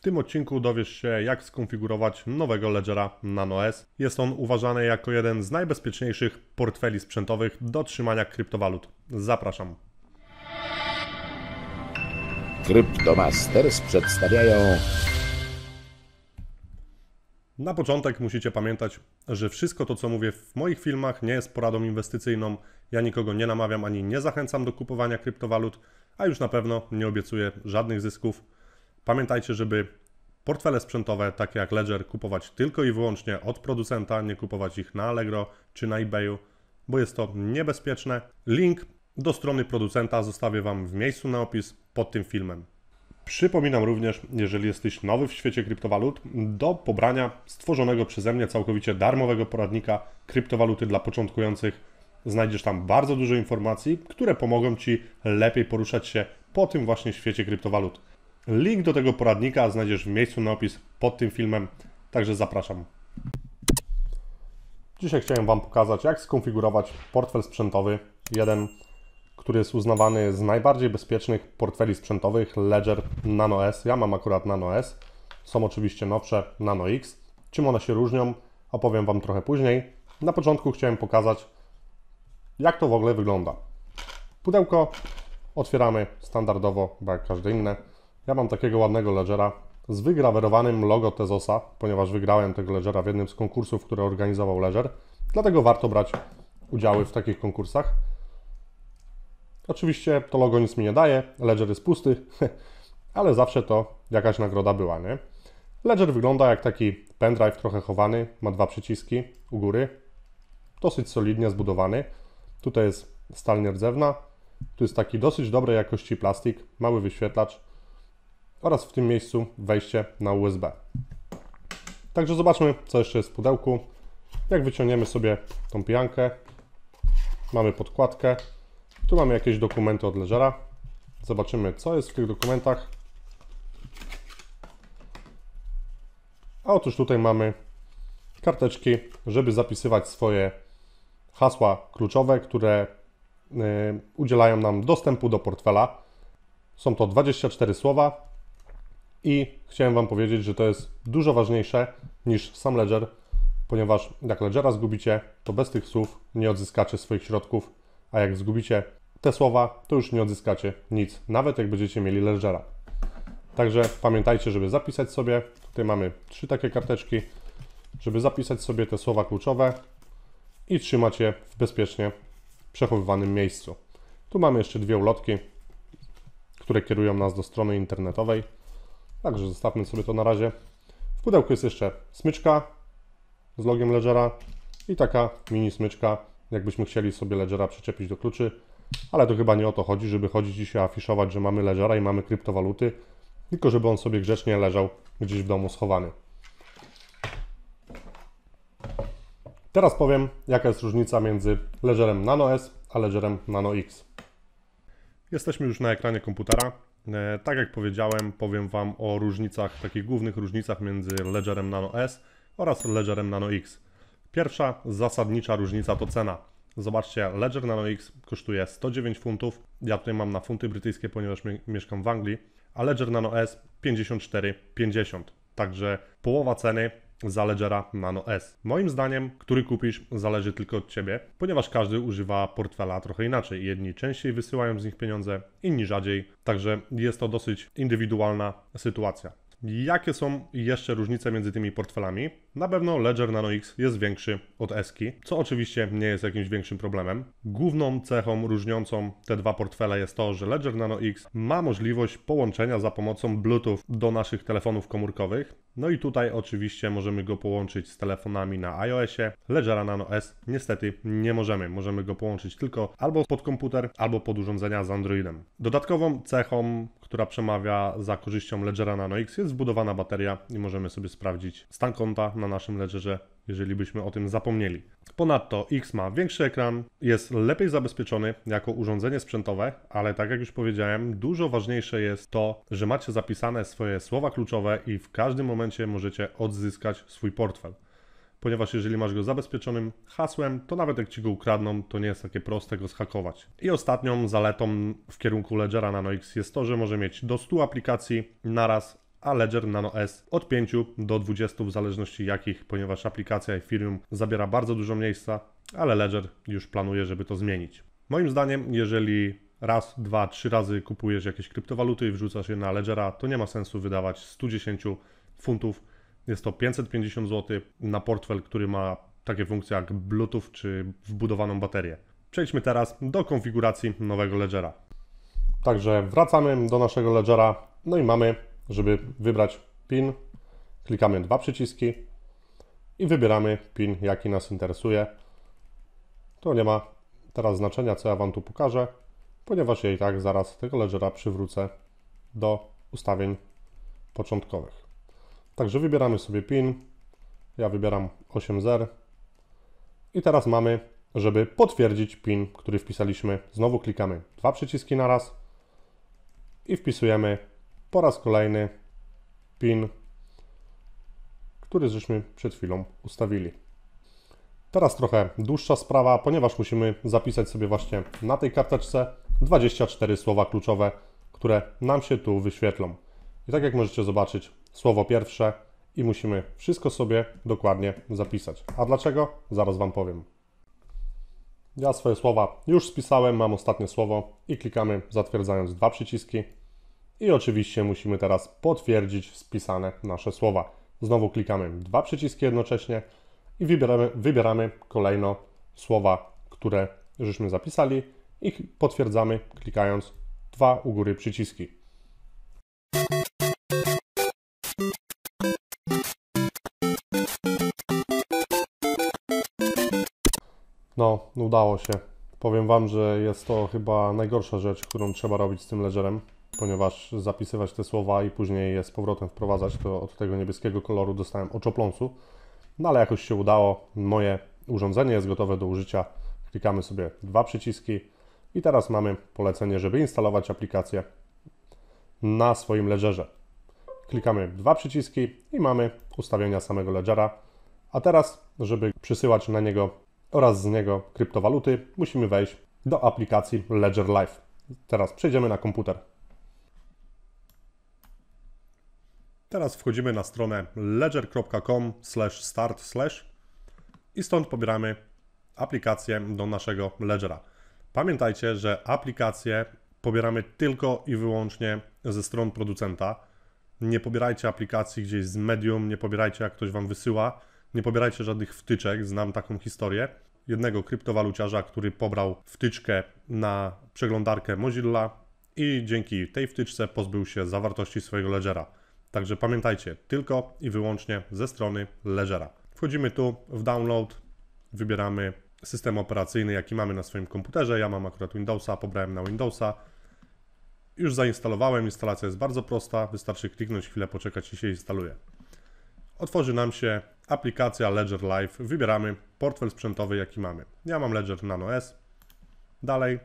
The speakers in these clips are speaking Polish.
W tym odcinku dowiesz się, jak skonfigurować nowego Ledgera Nano S. Jest on uważany jako jeden z najbezpieczniejszych portfeli sprzętowych do trzymania kryptowalut. Zapraszam. Kryptomasters przedstawiają. Na początek musicie pamiętać, że wszystko to, co mówię w moich filmach, nie jest poradą inwestycyjną. Ja nikogo nie namawiam ani nie zachęcam do kupowania kryptowalut, a już na pewno nie obiecuję żadnych zysków. Pamiętajcie, żeby portfele sprzętowe, takie jak Ledger, kupować tylko i wyłącznie od producenta, nie kupować ich na Allegro czy na eBayu, bo jest to niebezpieczne. Link do strony producenta zostawię Wam w miejscu na opis pod tym filmem. Przypominam również, jeżeli jesteś nowy w świecie kryptowalut, do pobrania stworzonego przeze mnie całkowicie darmowego poradnika kryptowaluty dla początkujących. Znajdziesz tam bardzo dużo informacji, które pomogą Ci lepiej poruszać się po tym właśnie świecie kryptowalut. Link do tego poradnika znajdziesz w miejscu na opis pod tym filmem, także zapraszam. Dzisiaj chciałem Wam pokazać, jak skonfigurować portfel sprzętowy, jeden, który jest uznawany z najbardziej bezpiecznych portfeli sprzętowych Ledger Nano S. Ja mam akurat Nano S, są oczywiście nowsze Nano X. Czym one się różnią, opowiem Wam trochę później. Na początku chciałem pokazać, jak to w ogóle wygląda. Pudełko otwieramy standardowo, jak każde inne. Ja mam takiego ładnego ledgera z wygrawerowanym logo Tezosa, ponieważ wygrałem tego ledgera w jednym z konkursów, które organizował Ledger. Dlatego warto brać udziały w takich konkursach. Oczywiście to logo nic mi nie daje, ledger jest pusty, ale zawsze to jakaś nagroda była, nie? Ledger wygląda jak taki pendrive trochę chowany, ma dwa przyciski u góry, dosyć solidnie zbudowany. Tutaj jest stal nierdzewna, tu jest taki dosyć dobrej jakości plastik, mały wyświetlacz, oraz w tym miejscu wejście na USB. Także zobaczmy, co jeszcze jest w pudełku. Jak wyciągniemy sobie tą pijankę, mamy podkładkę, tu mamy jakieś dokumenty od leżera. Zobaczymy, co jest w tych dokumentach. A otóż tutaj mamy karteczki, żeby zapisywać swoje hasła kluczowe, które y, udzielają nam dostępu do portfela. Są to 24 słowa, i chciałem Wam powiedzieć, że to jest dużo ważniejsze niż sam ledger, ponieważ jak ledgera zgubicie, to bez tych słów nie odzyskacie swoich środków, a jak zgubicie te słowa, to już nie odzyskacie nic, nawet jak będziecie mieli ledgera. Także pamiętajcie, żeby zapisać sobie, tutaj mamy trzy takie karteczki, żeby zapisać sobie te słowa kluczowe i trzymać je w bezpiecznie przechowywanym miejscu. Tu mamy jeszcze dwie ulotki, które kierują nas do strony internetowej. Także zostawmy sobie to na razie. W pudełku jest jeszcze smyczka z logiem Ledgera i taka mini smyczka, jakbyśmy chcieli sobie Ledgera przyczepić do kluczy, ale to chyba nie o to chodzi, żeby chodzić i afiszować, że mamy Ledgera i mamy kryptowaluty, tylko żeby on sobie grzecznie leżał gdzieś w domu schowany. Teraz powiem, jaka jest różnica między Ledgerem Nano S a Ledgerem Nano X. Jesteśmy już na ekranie komputera. E, tak jak powiedziałem, powiem Wam o różnicach, takich głównych różnicach między Ledgerem Nano S oraz Ledgerem Nano X. Pierwsza zasadnicza różnica to cena. Zobaczcie, Ledger Nano X kosztuje 109 funtów. Ja tutaj mam na funty brytyjskie, ponieważ mieszkam w Anglii, a Ledger Nano S 54,50. Także połowa ceny za Ledgera Nano S. Moim zdaniem, który kupisz, zależy tylko od Ciebie, ponieważ każdy używa portfela trochę inaczej. Jedni częściej wysyłają z nich pieniądze, inni rzadziej, także jest to dosyć indywidualna sytuacja. Jakie są jeszcze różnice między tymi portfelami? Na pewno Ledger Nano X jest większy od Eski, co oczywiście nie jest jakimś większym problemem. Główną cechą różniącą te dwa portfele jest to, że Ledger Nano X ma możliwość połączenia za pomocą Bluetooth do naszych telefonów komórkowych. No i tutaj oczywiście możemy go połączyć z telefonami na iOSie. Ledgera Nano S niestety nie możemy. Możemy go połączyć tylko albo pod komputer, albo pod urządzenia z Androidem. Dodatkową cechą która przemawia za korzyścią Ledgera Nano X. Jest wbudowana bateria i możemy sobie sprawdzić stan konta na naszym Ledgerze, jeżeli byśmy o tym zapomnieli. Ponadto X ma większy ekran, jest lepiej zabezpieczony jako urządzenie sprzętowe, ale tak jak już powiedziałem, dużo ważniejsze jest to, że macie zapisane swoje słowa kluczowe i w każdym momencie możecie odzyskać swój portfel ponieważ jeżeli masz go zabezpieczonym hasłem, to nawet jak ci go ukradną, to nie jest takie proste go zhakować. I ostatnią zaletą w kierunku Ledgera Nano X jest to, że może mieć do 100 aplikacji naraz, a Ledger Nano S od 5 do 20 w zależności jakich, ponieważ aplikacja Ethereum zabiera bardzo dużo miejsca, ale Ledger już planuje, żeby to zmienić. Moim zdaniem, jeżeli raz, dwa, trzy razy kupujesz jakieś kryptowaluty i wrzucasz je na Ledgera, to nie ma sensu wydawać 110 funtów jest to 550 zł na portfel, który ma takie funkcje jak Bluetooth czy wbudowaną baterię. Przejdźmy teraz do konfiguracji nowego Ledgera. Także wracamy do naszego Ledgera. No i mamy, żeby wybrać PIN, klikamy dwa przyciski i wybieramy PIN, jaki nas interesuje. To nie ma teraz znaczenia, co ja Wam tu pokażę, ponieważ ja i tak zaraz tego Ledgera przywrócę do ustawień początkowych. Także wybieramy sobie pin. Ja wybieram 8.0. I teraz mamy, żeby potwierdzić pin, który wpisaliśmy. Znowu klikamy dwa przyciski na raz i wpisujemy po raz kolejny pin, który żeśmy przed chwilą ustawili. Teraz trochę dłuższa sprawa, ponieważ musimy zapisać sobie właśnie na tej karteczce 24 słowa kluczowe, które nam się tu wyświetlą. I tak jak możecie zobaczyć, słowo pierwsze i musimy wszystko sobie dokładnie zapisać. A dlaczego? Zaraz Wam powiem. Ja swoje słowa już spisałem, mam ostatnie słowo i klikamy zatwierdzając dwa przyciski. I oczywiście musimy teraz potwierdzić spisane nasze słowa. Znowu klikamy dwa przyciski jednocześnie i wybieramy, wybieramy kolejno słowa, które żeśmy zapisali i potwierdzamy klikając dwa u góry przyciski. No, udało się. Powiem Wam, że jest to chyba najgorsza rzecz, którą trzeba robić z tym ledgerem, ponieważ zapisywać te słowa i później je z powrotem wprowadzać, to od tego niebieskiego koloru dostałem oczopląsu. No ale jakoś się udało. Moje urządzenie jest gotowe do użycia. Klikamy sobie dwa przyciski i teraz mamy polecenie, żeby instalować aplikację na swoim ledgerze. Klikamy dwa przyciski i mamy ustawienia samego ledgera. A teraz, żeby przysyłać na niego oraz z niego kryptowaluty, musimy wejść do aplikacji Ledger Live. Teraz przejdziemy na komputer. Teraz wchodzimy na stronę ledger.com start i stąd pobieramy aplikację do naszego Ledgera. Pamiętajcie, że aplikacje pobieramy tylko i wyłącznie ze stron producenta. Nie pobierajcie aplikacji gdzieś z medium, nie pobierajcie jak ktoś Wam wysyła, nie pobierajcie żadnych wtyczek, znam taką historię. Jednego kryptowaluciarza, który pobrał wtyczkę na przeglądarkę Mozilla i dzięki tej wtyczce pozbył się zawartości swojego ledgera. Także pamiętajcie, tylko i wyłącznie ze strony ledgera. Wchodzimy tu w download, wybieramy system operacyjny, jaki mamy na swoim komputerze. Ja mam akurat Windowsa, pobrałem na Windowsa. Już zainstalowałem, instalacja jest bardzo prosta, wystarczy kliknąć chwilę, poczekać i się instaluje. Otworzy nam się aplikacja Ledger Live, wybieramy portfel sprzętowy, jaki mamy. Ja mam Ledger Nano S, dalej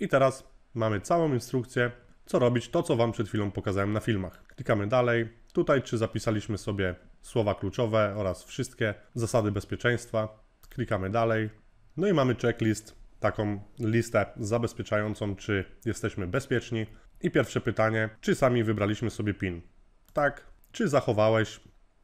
i teraz mamy całą instrukcję, co robić, to co Wam przed chwilą pokazałem na filmach. Klikamy dalej, tutaj czy zapisaliśmy sobie słowa kluczowe oraz wszystkie zasady bezpieczeństwa. Klikamy dalej, no i mamy checklist, taką listę zabezpieczającą, czy jesteśmy bezpieczni. I pierwsze pytanie, czy sami wybraliśmy sobie PIN? Tak. Czy zachowałeś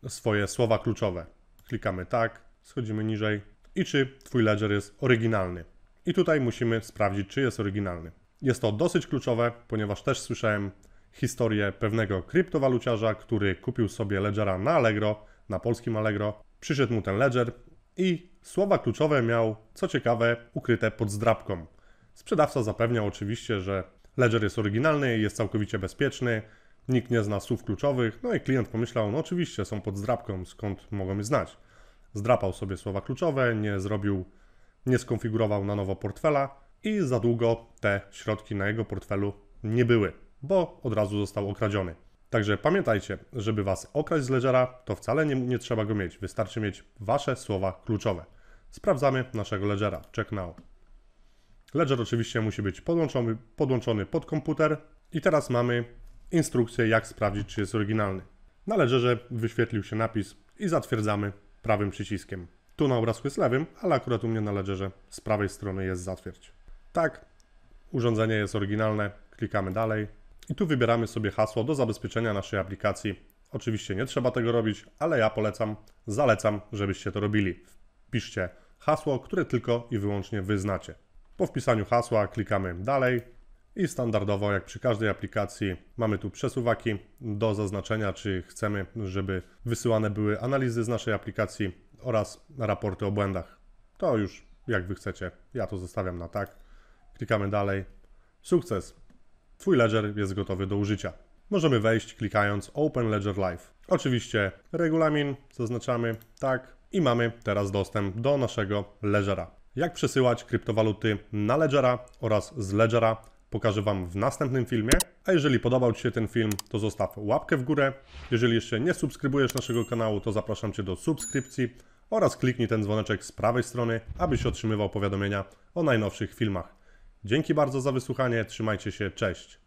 swoje słowa kluczowe. Klikamy tak, schodzimy niżej i czy Twój ledger jest oryginalny. I tutaj musimy sprawdzić, czy jest oryginalny. Jest to dosyć kluczowe, ponieważ też słyszałem historię pewnego kryptowaluciarza, który kupił sobie ledgera na Allegro, na polskim Allegro. Przyszedł mu ten ledger i słowa kluczowe miał, co ciekawe, ukryte pod zdrabką. Sprzedawca zapewniał oczywiście, że ledger jest oryginalny, jest całkowicie bezpieczny, nikt nie zna słów kluczowych, no i klient pomyślał, no oczywiście są pod zdrapką, skąd mogą je znać. Zdrapał sobie słowa kluczowe, nie zrobił, nie skonfigurował na nowo portfela i za długo te środki na jego portfelu nie były, bo od razu został okradziony. Także pamiętajcie, żeby Was okraść z Ledgera, to wcale nie, nie trzeba go mieć, wystarczy mieć Wasze słowa kluczowe. Sprawdzamy naszego Ledgera, check now. Ledger oczywiście musi być podłączony, podłączony pod komputer i teraz mamy instrukcję, jak sprawdzić, czy jest oryginalny. Na ledgerze wyświetlił się napis i zatwierdzamy prawym przyciskiem. Tu na obrazku jest lewym, ale akurat u mnie na ledgerze z prawej strony jest zatwierdź. Tak, urządzenie jest oryginalne, klikamy dalej i tu wybieramy sobie hasło do zabezpieczenia naszej aplikacji. Oczywiście nie trzeba tego robić, ale ja polecam, zalecam, żebyście to robili. Piszcie hasło, które tylko i wyłącznie wyznacie. Po wpisaniu hasła klikamy dalej i standardowo, jak przy każdej aplikacji, mamy tu przesuwaki do zaznaczenia, czy chcemy, żeby wysyłane były analizy z naszej aplikacji oraz raporty o błędach. To już jak Wy chcecie. Ja to zostawiam na tak. Klikamy dalej. Sukces. Twój ledger jest gotowy do użycia. Możemy wejść klikając Open Ledger Live. Oczywiście regulamin, zaznaczamy tak i mamy teraz dostęp do naszego ledgera. Jak przesyłać kryptowaluty na ledgera oraz z ledgera pokażę Wam w następnym filmie. A jeżeli podobał Ci się ten film, to zostaw łapkę w górę. Jeżeli jeszcze nie subskrybujesz naszego kanału, to zapraszam Cię do subskrypcji oraz kliknij ten dzwoneczek z prawej strony, abyś otrzymywał powiadomienia o najnowszych filmach. Dzięki bardzo za wysłuchanie, trzymajcie się, cześć!